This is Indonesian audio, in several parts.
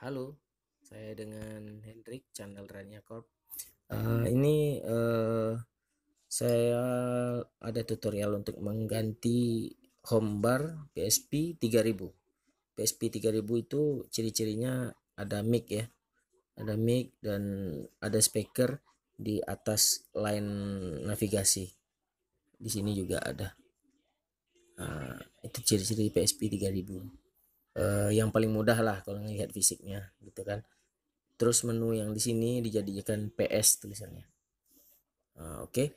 Halo, saya dengan Hendrik channel Rania Corp. Uh, ini uh, saya ada tutorial untuk mengganti home bar PSP 3000. PSP 3000 itu ciri-cirinya ada mic ya. Ada mic dan ada speaker di atas line navigasi. Di sini juga ada. Uh, itu ciri-ciri PSP 3000 uh, yang paling mudah lah kalau ngelihat fisiknya gitu kan terus menu yang di sini dijadikan PS tulisannya uh, oke okay.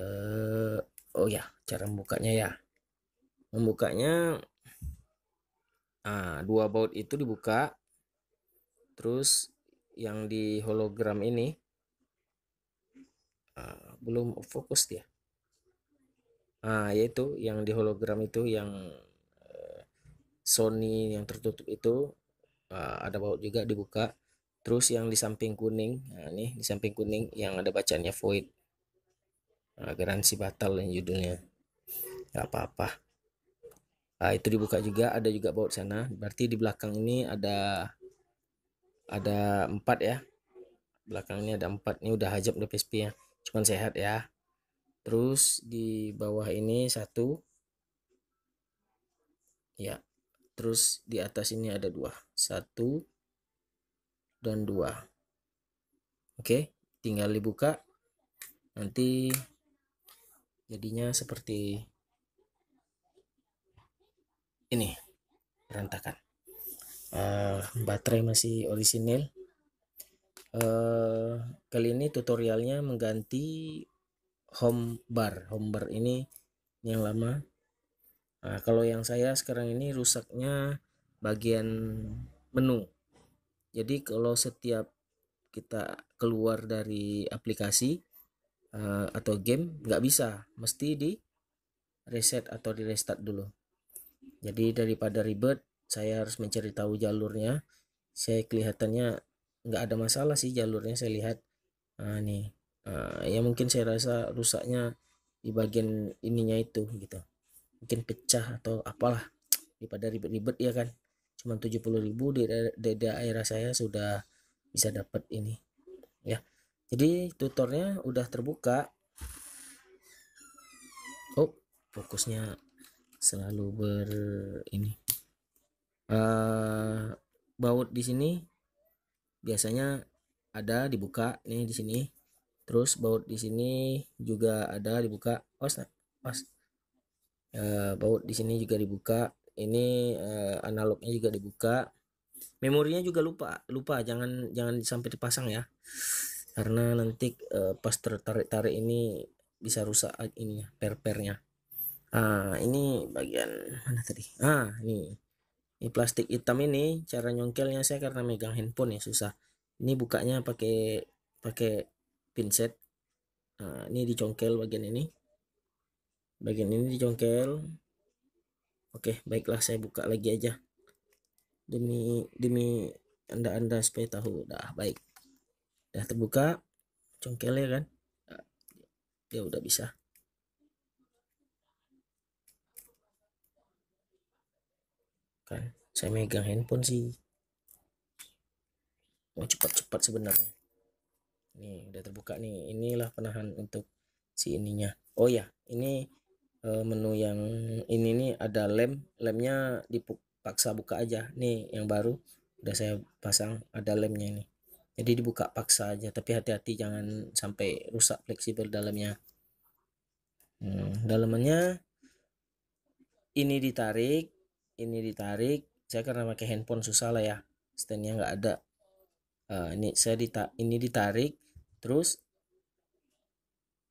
uh, eh, oh ya cara membukanya ya membukanya ah dua baut itu dibuka terus yang di hologram ini uh, belum fokus dia ah yaitu yang di hologram itu yang Sony yang tertutup itu uh, ada baut juga dibuka terus yang di samping kuning nah ini di samping kuning yang ada bacanya void nah, garansi batal yang judulnya nggak apa-apa nah, itu dibuka juga ada juga baut sana berarti di belakang ini ada ada empat ya belakang ini ada empat ini udah hajab udah PSP ya cuman sehat ya terus di bawah ini satu ya terus di atas ini ada dua satu dan dua oke tinggal dibuka nanti jadinya seperti ini berantakan uh, baterai masih orisinil uh, kali ini tutorialnya mengganti home bar home bar ini yang lama Nah, kalau yang saya sekarang ini rusaknya bagian menu. Jadi kalau setiap kita keluar dari aplikasi uh, atau game nggak bisa, mesti di reset atau di restart dulu. Jadi daripada ribet, saya harus mencari tahu jalurnya. Saya kelihatannya nggak ada masalah sih jalurnya saya lihat. Nah, nih, uh, ya mungkin saya rasa rusaknya di bagian ininya itu gitu mungkin pecah atau apalah daripada ribet-ribet ya kan cuman 70.000 di, di daerah saya sudah bisa dapat ini ya jadi tutornya udah terbuka oh fokusnya selalu ber ini uh, baut di sini biasanya ada dibuka nih di sini terus baut di sini juga ada dibuka oh, oh Eh, baut di sini juga dibuka ini uh, analognya juga dibuka memorinya juga lupa lupa jangan jangan sampai dipasang ya karena nanti uh, pas tertarik-tarik ini bisa rusak ini per-pernya ah ini bagian mana tadi ah ini ini plastik hitam ini cara nyongkelnya saya karena megang handphone ya susah ini bukanya pakai pakai pinset nah, ini dicongkel bagian ini bagian ini dicongkel oke baiklah saya buka lagi aja demi demi anda anda supaya tahu dah baik dah terbuka congkelnya kan ya udah bisa kan saya megang handphone sih mau oh, cepat-cepat sebenarnya nih udah terbuka nih inilah penahan untuk si ininya oh ya ini Eh, menu yang ini nih ada lem lemnya dipaksa buka aja nih yang baru udah saya pasang ada lemnya ini jadi dibuka paksa aja tapi hati-hati jangan sampai rusak fleksibel dalamnya hmm, dalamannya ini ditarik ini ditarik saya karena pakai handphone susah lah ya standnya nggak ada uh, ini saya dita ini ditarik terus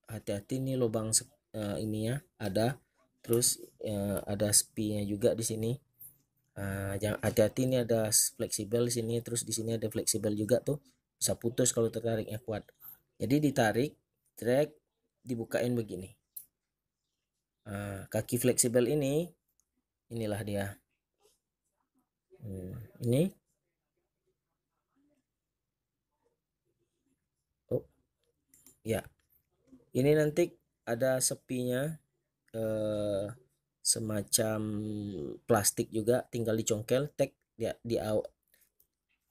hati-hati nih lubang uh, ya ada terus uh, ada spinya juga di sini uh, hati-hati ini ada fleksibel di sini terus di sini ada fleksibel juga tuh bisa putus kalau tertariknya kuat jadi ditarik drag dibukain begini uh, kaki fleksibel ini inilah dia hmm, ini oh ya ini nanti ada sepinya eh, semacam plastik juga tinggal dicongkel tek dia di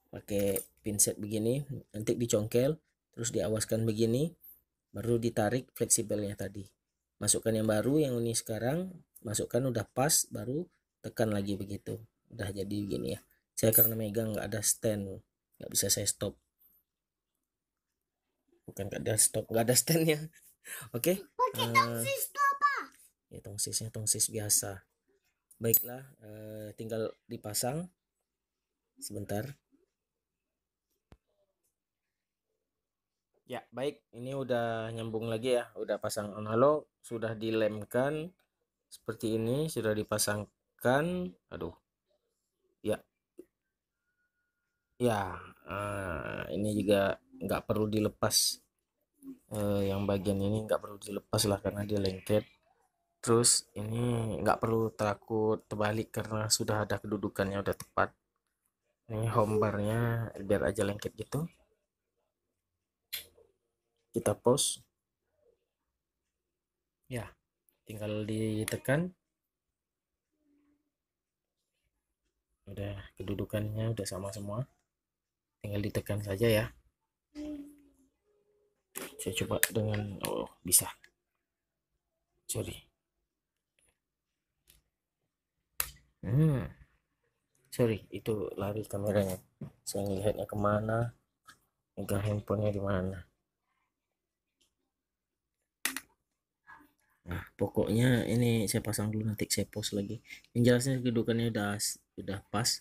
pakai pinset begini nanti dicongkel terus diawaskan begini baru ditarik fleksibelnya tadi masukkan yang baru yang ini sekarang masukkan udah pas baru tekan lagi begitu udah jadi begini ya saya karena megang nggak ada stand nggak bisa saya stop bukan nggak ada stop nggak ada standnya oke okay? Eh, tongsis itu apa? Ya tongsisnya tongsis biasa. Baiklah, uh, tinggal dipasang. Sebentar. Ya, baik. Ini udah nyambung lagi ya. Udah pasang analog, sudah dilemkan seperti ini, sudah dipasangkan. Aduh. Ya. Ya, uh, ini juga nggak perlu dilepas eh, yang bagian ini nggak perlu dilepas lah karena dia lengket terus ini nggak perlu takut terbalik karena sudah ada kedudukannya udah tepat ini hombarnya biar aja lengket gitu kita pause ya tinggal ditekan udah kedudukannya udah sama semua tinggal ditekan saja ya saya coba dengan oh bisa sorry hmm sorry itu lari kameranya saya melihatnya kemana enggak handphonenya di mana Nah, pokoknya ini saya pasang dulu nanti saya post lagi. Yang jelasnya kedudukannya udah udah pas.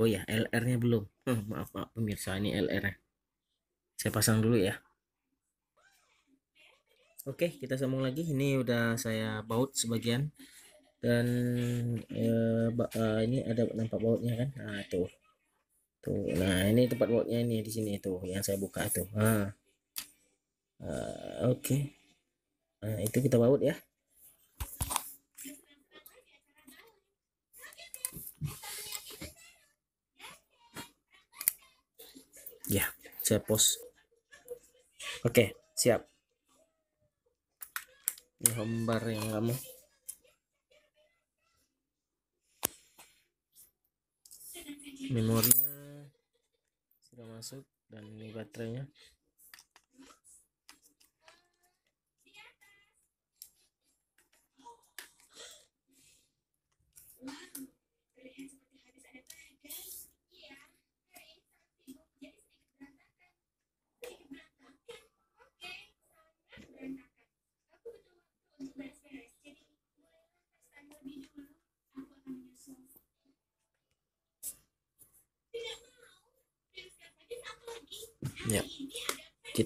oh ya LR nya belum maaf maaf pemirsa ini LR -nya. saya pasang dulu ya Oke kita sambung lagi ini udah saya baut sebagian dan eh, eh, ini ada nampak bautnya kan nah tuh tuh nah ini tempat bautnya ini di sini tuh yang saya buka tuh ah uh, oke okay. nah itu kita baut ya saya post oke siap ini hombar yang kamu memorinya sudah masuk dan ini baterainya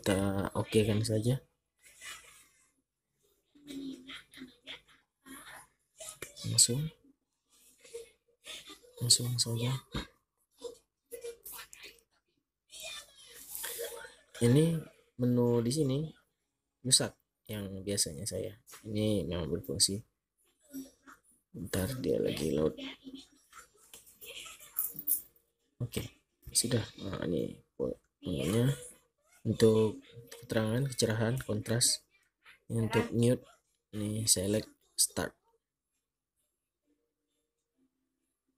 kita oke okay kan saja langsung langsung saja ini menu di sini rusak yang biasanya saya ini memang berfungsi bentar dia lagi load oke okay, sudah nah ini menunya untuk keterangan kecerahan kontras untuk mute ini select start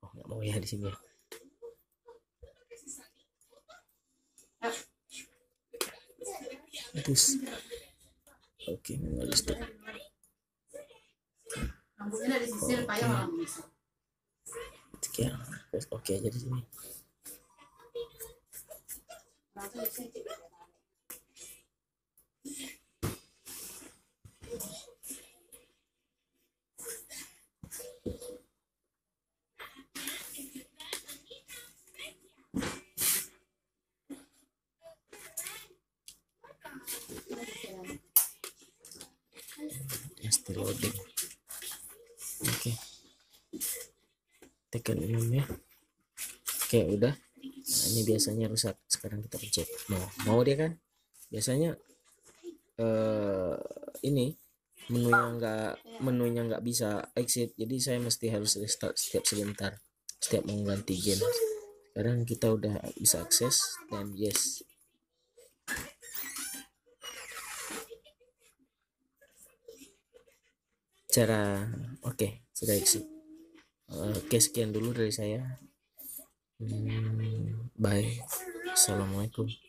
oh nggak mau ya di sini ya. terus oke okay, manual start Oke, okay. oke okay, sini. tekan ini ya oke udah nah, ini biasanya rusak sekarang kita pencet mau mau dia kan biasanya eh ini yang nggak menunya nggak bisa exit jadi saya mesti harus restart setiap sebentar setiap mengganti game sekarang kita udah bisa akses dan yes cara oke okay, sudah exit Eh, oke, sekian dulu dari saya. Hmm, bye. Assalamualaikum.